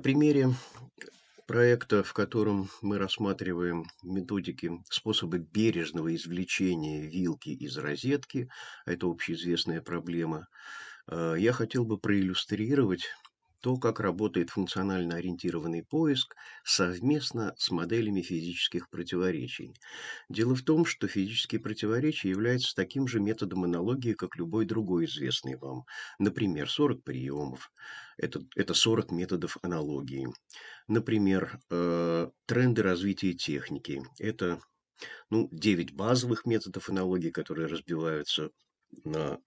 На примере проекта, в котором мы рассматриваем методики, способы бережного извлечения вилки из розетки, это общеизвестная проблема, э, я хотел бы проиллюстрировать то, как работает функционально ориентированный поиск совместно с моделями физических противоречий. Дело в том, что физические противоречия являются таким же методом аналогии, как любой другой известный вам. Например, 40 приемов. Это, это 40 методов аналогии. Например, э, тренды развития техники. Это ну, 9 базовых методов аналогии, которые разбиваются на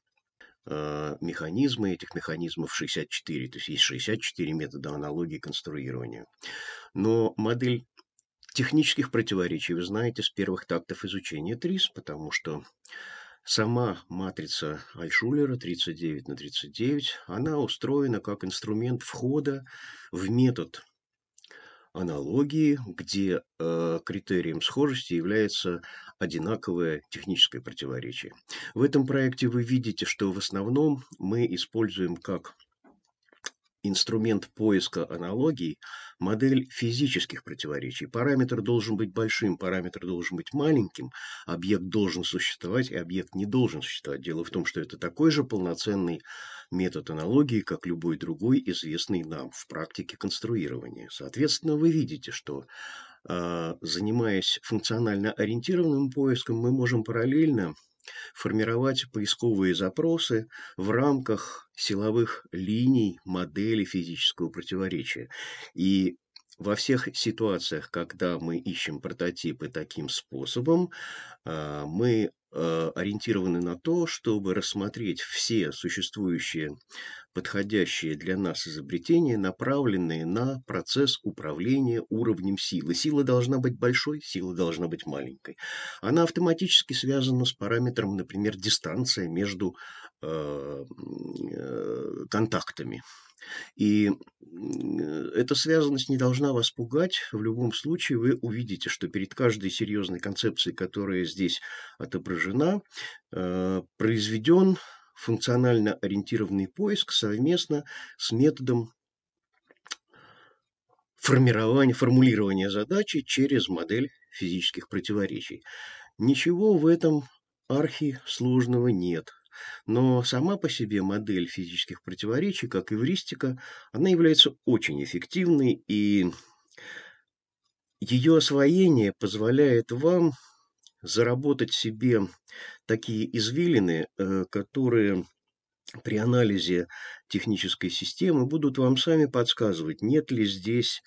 Э, механизмы, этих механизмов 64, то есть есть 64 метода аналогии конструирования. Но модель технических противоречий вы знаете с первых тактов изучения ТРИС, потому что Сама матрица Альшулера 39 на 39, она устроена как инструмент входа в метод аналогии, где э, критерием схожести является одинаковое техническое противоречие. В этом проекте вы видите, что в основном мы используем как инструмент поиска аналогий, модель физических противоречий. Параметр должен быть большим, параметр должен быть маленьким, объект должен существовать и объект не должен существовать. Дело в том, что это такой же полноценный метод аналогии, как любой другой, известный нам в практике конструирования. Соответственно, вы видите, что а, занимаясь функционально ориентированным поиском, мы можем параллельно формировать поисковые запросы в рамках силовых линий модели физического противоречия. И во всех ситуациях, когда мы ищем прототипы таким способом, а, мы Э, ориентированы на то, чтобы рассмотреть все существующие подходящие для нас изобретения, направленные на процесс управления уровнем силы. Сила должна быть большой, сила должна быть маленькой. Она автоматически связана с параметром, например, дистанция между э, э, контактами. И э, эта связанность не должна вас пугать. В любом случае вы увидите, что перед каждой серьезной концепцией, которая здесь отображена, э, произведен функционально ориентированный поиск совместно с методом формирования, формулирования задачи через модель физических противоречий. Ничего в этом архи сложного нет – но сама по себе модель физических противоречий, как эвристика, она является очень эффективной, и ее освоение позволяет вам заработать себе такие извилины, э, которые при анализе технической системы будут вам сами подсказывать, нет ли здесь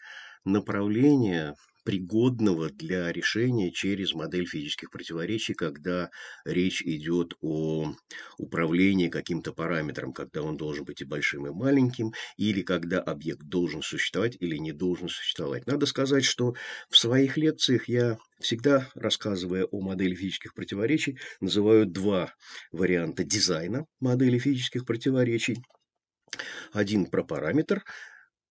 направления, пригодного для решения через модель физических противоречий, когда речь идет о управлении каким-то параметром, когда он должен быть и большим, и маленьким, или когда объект должен существовать или не должен существовать. Надо сказать, что в своих лекциях я всегда, рассказывая о модели физических противоречий, называю два варианта дизайна модели физических противоречий. Один про параметр,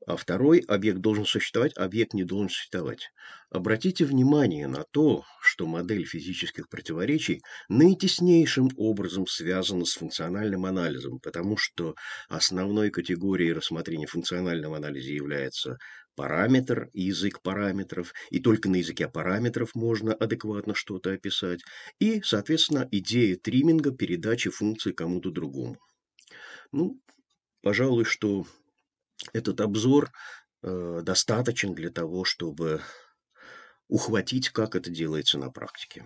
а второй объект должен существовать, а объект не должен существовать. Обратите внимание на то, что модель физических противоречий наитеснейшим образом связана с функциональным анализом, потому что основной категорией рассмотрения функционального анализа является параметр язык параметров, и только на языке параметров можно адекватно что-то описать, и, соответственно, идея триминга передачи функции кому-то другому. Ну, пожалуй, что этот обзор э, достаточен для того, чтобы ухватить, как это делается на практике.